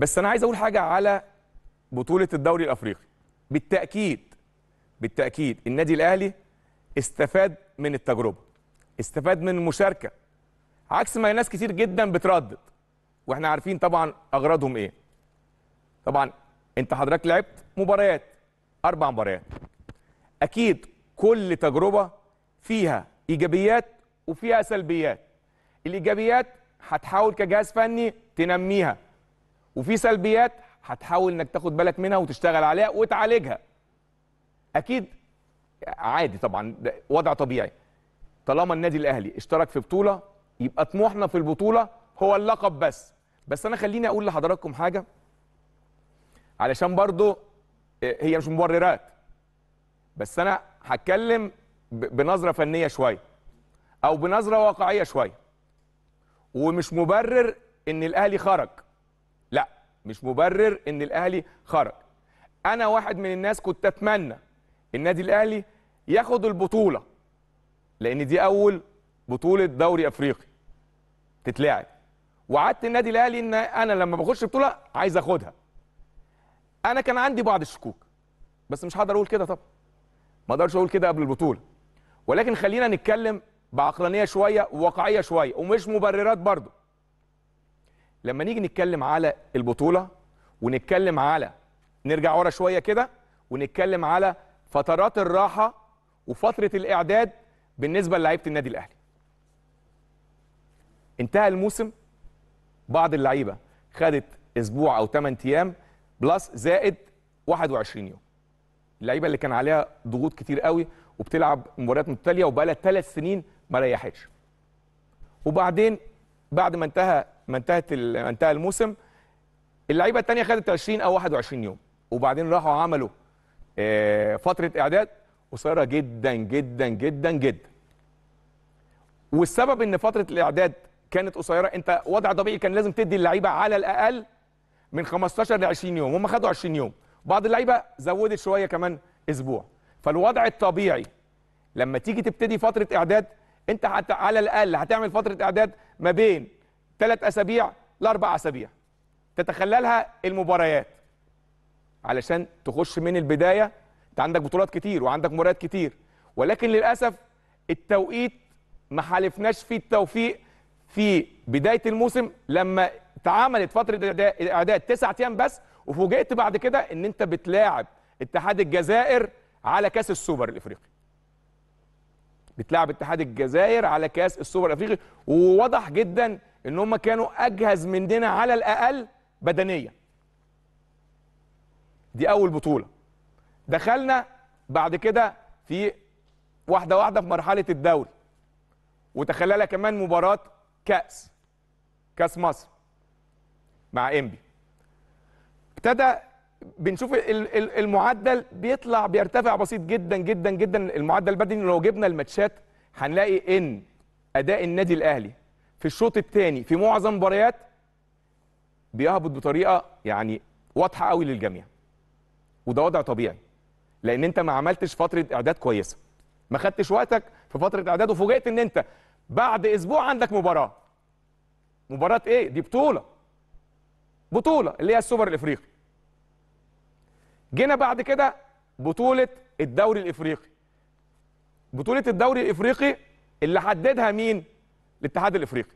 بس انا عايز اقول حاجه على بطوله الدوري الافريقي بالتاكيد بالتاكيد النادي الاهلي استفاد من التجربه استفاد من المشاركه عكس ما ناس كتير جدا بتردد واحنا عارفين طبعا اغراضهم ايه طبعا انت حضرتك لعبت مباريات اربع مباريات اكيد كل تجربه فيها ايجابيات وفيها سلبيات الايجابيات هتحاول كجهاز فني تنميها وفي سلبيات هتحاول انك تاخد بالك منها وتشتغل عليها وتعالجها اكيد عادي طبعا ده وضع طبيعي طالما النادي الاهلي اشترك في بطوله يبقى طموحنا في البطوله هو اللقب بس بس انا خليني اقول لحضراتكم حاجه علشان برضو آه، هي مش مبررات بس انا هتكلم بنظره فنيه شويه او بنظره واقعيه شويه ومش مبرر ان الاهلي خرج مش مبرر ان الاهلي خرج انا واحد من الناس كنت اتمنى النادي الاهلي ياخد البطوله لان دي اول بطوله دوري افريقي تتلعب وعدت النادي الاهلي ان انا لما بخش بطوله عايز اخدها انا كان عندي بعض الشكوك بس مش هقدر اقول كده طبعا ما اقدرش اقول كده قبل البطوله ولكن خلينا نتكلم بعقلانيه شويه وواقعيه شويه ومش مبررات برضه لما نيجي نتكلم على البطوله ونتكلم على نرجع ورا شويه كده ونتكلم على فترات الراحه وفتره الاعداد بالنسبه للعيبه النادي الاهلي انتهى الموسم بعض اللعيبه خدت اسبوع او 8 ايام بلس زائد 21 يوم اللعيبه اللي كان عليها ضغوط كتير قوي وبتلعب مباريات متتاليه وبقى لها ثلاث سنين ما ريحتش وبعدين بعد ما انتهى ما انتهت ما انتهى الموسم اللعيبه الثانيه خدت 20 او 21 يوم وبعدين راحوا عملوا آه، فتره اعداد قصيره جدا جدا جدا جدا والسبب ان فتره الاعداد كانت قصيره انت وضع طبيعي كان لازم تدي اللعيبه على الاقل من 15 ل 20 يوم هم خدوا 20 يوم بعض اللعيبه زودت شويه كمان اسبوع فالوضع الطبيعي لما تيجي تبتدي فتره اعداد انت على الاقل هتعمل فتره اعداد ما بين ثلاث اسابيع لاربع اسابيع تتخللها المباريات علشان تخش من البدايه انت عندك بطولات كتير وعندك مباريات كتير ولكن للاسف التوقيت ما حالفناش فيه التوفيق في بدايه الموسم لما اتعملت فتره الاعداد تسعة ايام بس وفوجئت بعد كده ان انت بتلاعب اتحاد الجزائر على كاس السوبر الافريقي بتلعب اتحاد الجزائر على كاس السوبر الافريقي وواضح جدا ان هم كانوا اجهز مننا على الاقل بدنيا دي اول بطوله دخلنا بعد كده في واحده واحده في مرحله الدوري وتخللها كمان مباراه كاس كاس مصر مع انبي ابتدى بنشوف المعدل بيطلع بيرتفع بسيط جدا جدا جدا المعدل البدني لو جبنا الماتشات هنلاقي ان اداء النادي الاهلي في الشوط الثاني في معظم مباريات بيهبط بطريقه يعني واضحه قوي للجميع وده وضع طبيعي لان انت ما عملتش فتره اعداد كويسه ما خدتش وقتك في فتره اعداد وفوجئت ان انت بعد اسبوع عندك مباراه مباراه ايه دي بطوله بطوله اللي هي السوبر الافريقي جينا بعد كده بطوله الدوري الافريقي بطوله الدوري الافريقي اللي حددها مين الاتحاد الافريقي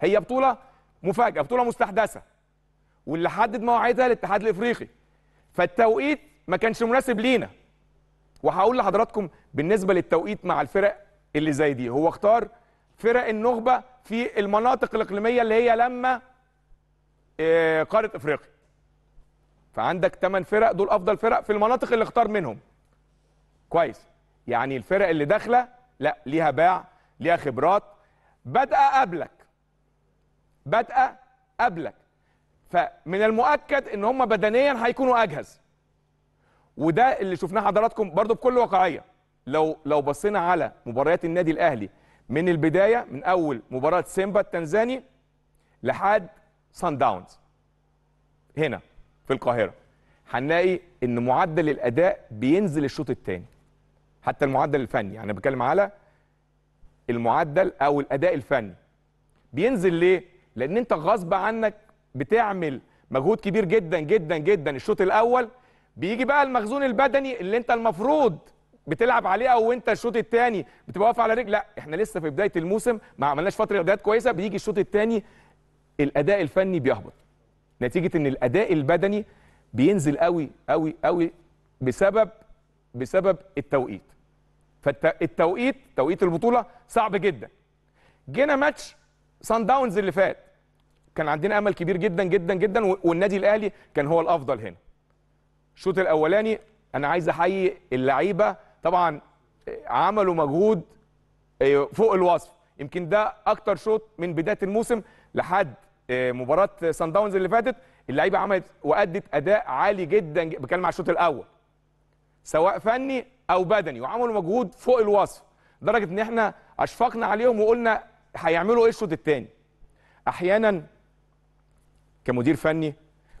هي بطوله مفاجاه بطوله مستحدثه واللي حدد مواعيدها الاتحاد الافريقي فالتوقيت ما كانش مناسب لينا وهقول لحضراتكم بالنسبه للتوقيت مع الفرق اللي زي دي هو اختار فرق النخبه في المناطق الاقليميه اللي هي لما آه، قاره افريقيا فعندك 8 فرق دول افضل فرق في المناطق اللي اختار منهم كويس يعني الفرق اللي داخله لا ليها باع ليها خبرات بدأ قبلك بدأ قبلك فمن المؤكد ان هم بدنيا هيكونوا اجهز وده اللي شفناه حضراتكم برضو بكل واقعيه لو لو بصينا على مباريات النادي الاهلي من البدايه من اول مباراه سيمبا التنزاني لحد سان داونز هنا في القاهره هنلاقي ان معدل الاداء بينزل الشوط الثاني حتى المعدل الفني يعني بتكلم على المعدل او الاداء الفني بينزل ليه لان انت غصب عنك بتعمل مجهود كبير جدا جدا جدا الشوط الاول بيجي بقى المخزون البدني اللي انت المفروض بتلعب عليه او انت الشوط الثاني بتبقى واقف على رجل لا احنا لسه في بدايه الموسم ما عملناش فتره اعداد كويسه بيجي الشوط الثاني الاداء الفني بيهبط نتيجه ان الاداء البدني بينزل قوي قوي قوي بسبب بسبب التوقيت فالتوقيت توقيت البطوله صعب جدا جينا ماتش سان داونز اللي فات كان عندنا امل كبير جدا جدا جدا والنادي الاهلي كان هو الافضل هنا الشوط الاولاني انا عايز احيي اللعيبه طبعا آه، عملوا مجهود آه، فوق الوصف يمكن ده اكتر شوط من بدايه الموسم لحد آه، مباراه سان داونز اللي فاتت اللعيبه عملت وادت اداء عالي جدا بكلم على الشوط الاول سواء فني او بدني وعملوا مجهود فوق الوصف لدرجه ان احنا اشفقنا عليهم وقلنا هيعملوا ايه الشوط الثاني احيانا كمدير فني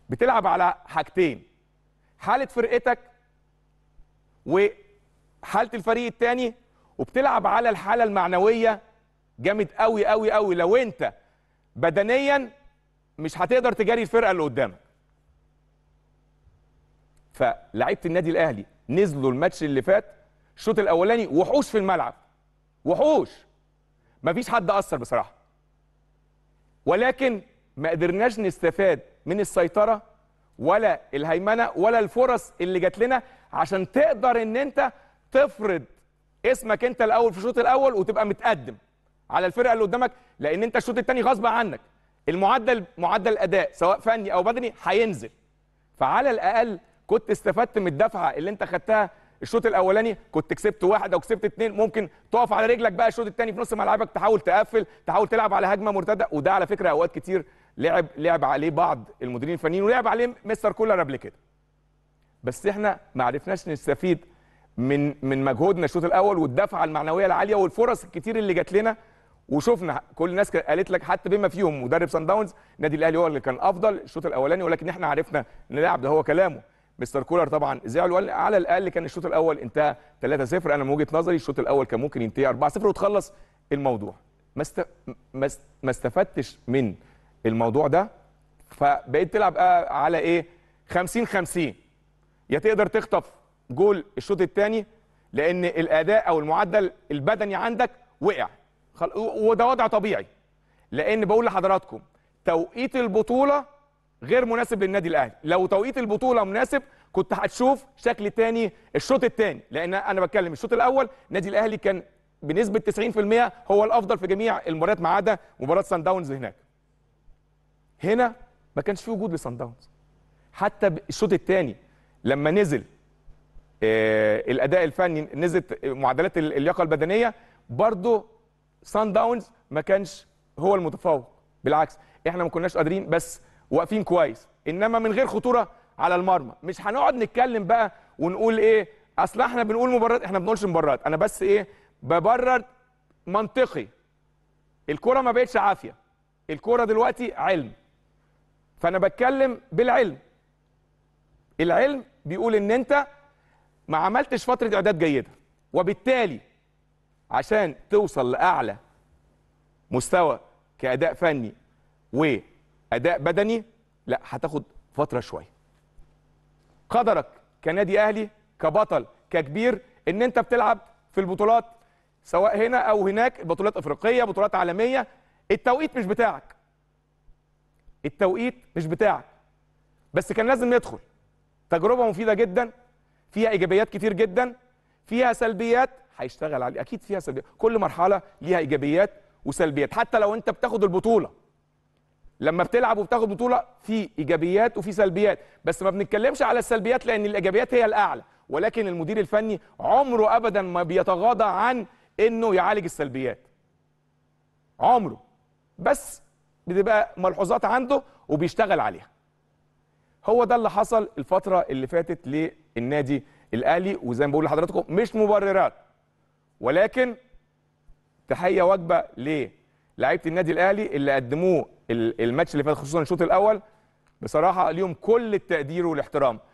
بتلعب على حاجتين حاله فرقتك وحاله الفريق الثاني وبتلعب على الحاله المعنويه جامد قوي قوي قوي لو انت بدنيا مش هتقدر تجاري الفرقه اللي قدامك فلعيبه النادي الاهلي نزلوا الماتش اللي فات الشوط الاولاني وحوش في الملعب وحوش مفيش حد اثر بصراحه ولكن ما قدرناش نستفاد من السيطره ولا الهيمنه ولا الفرص اللي جات لنا عشان تقدر ان انت تفرض اسمك انت الاول في الشوط الاول وتبقى متقدم على الفرقه اللي قدامك لان انت الشوط الثاني غصب عنك المعدل معدل الاداء سواء فني او بدني هينزل فعلى الاقل كنت استفدت من الدفعه اللي انت خدتها الشوط الاولاني كنت كسبت واحد او كسبت اثنين ممكن تقف على رجلك بقى الشوط الثاني في نص ملعبك تحاول تقفل تحاول تلعب على هجمه مرتده وده على فكره اوقات كتير لعب لعب عليه بعض المديرين الفنيين ولعب عليه مستر كولر قبل كده بس احنا ما عرفناش نستفيد من من مجهودنا الشوط الاول والدفعه المعنويه العاليه والفرص الكتير اللي جات لنا وشفنا كل الناس قالت لك حتى بما فيهم مدرب سان داونز النادي الاهلي هو اللي كان افضل الشوط الاولاني ولكن احنا عرفنا نلعب ده هو كلامه مستر كولر طبعا زعل وقال على الاقل كان الشوط الاول انتهى 3-0 انا من وجهه نظري الشوط الاول كان ممكن ينتهي 4-0 وتخلص الموضوع ما است... ما, است... ما استفدتش من الموضوع ده فبقيت تلعب آه، على ايه 50 50 يا تقدر تخطف جول الشوط الثاني لان الاداء او المعدل البدني عندك وقع خل... وده وضع طبيعي لان بقول لحضراتكم توقيت البطوله غير مناسب للنادي الاهلي لو توقيت البطوله مناسب كنت هتشوف شكل تاني الشوط الثاني لان انا بتكلم الشوط الاول النادي الاهلي كان بنسبه 90% هو الافضل في جميع المباريات ما عدا مباراه سان داونز هناك هنا ما كانش في وجود لسان داونز حتى الشوط الثاني لما نزل آه الاداء الفني نزلت معدلات اللياقه البدنيه برضه سان داونز ما كانش هو المتفوق بالعكس احنا ما كناش قادرين بس واقفين كويس انما من غير خطوره على المرمى مش هنقعد نتكلم بقى ونقول ايه اصل احنا بنقول مباريات احنا ما بنقولش مباريات انا بس ايه ببرر منطقي الكره ما بقتش عافيه الكره دلوقتي علم فانا بتكلم بالعلم العلم بيقول ان انت ما عملتش فتره اعداد جيده وبالتالي عشان توصل لاعلى مستوى كاداء فني و اداء بدني لا هتاخد فتره شويه قدرك كنادي اهلي كبطل ككبير ان انت بتلعب في البطولات سواء هنا او هناك بطولات افريقيه بطولات عالميه التوقيت مش بتاعك التوقيت مش بتاعك بس كان لازم ندخل تجربه مفيده جدا فيها ايجابيات كتير جدا فيها سلبيات هيشتغل عليه اكيد فيها سلبيات كل مرحله ليها ايجابيات وسلبيات حتى لو انت بتاخد البطوله لما بتلعب وبتاخد بطوله في ايجابيات وفي سلبيات بس ما بنتكلمش على السلبيات لان الايجابيات هي الاعلى ولكن المدير الفني عمره ابدا ما بيتغاضى عن انه يعالج السلبيات عمره بس بتبقى ملحوظات عنده وبيشتغل عليها هو ده اللي حصل الفتره اللي فاتت للنادي الاهلي وزي ما بقول لحضراتكم مش مبررات ولكن تحيه واجبه للاعيبه النادي الاهلي اللي قدموه الماتش اللي فات خصوصا الشوط الاول بصراحه ليهم كل التقدير والاحترام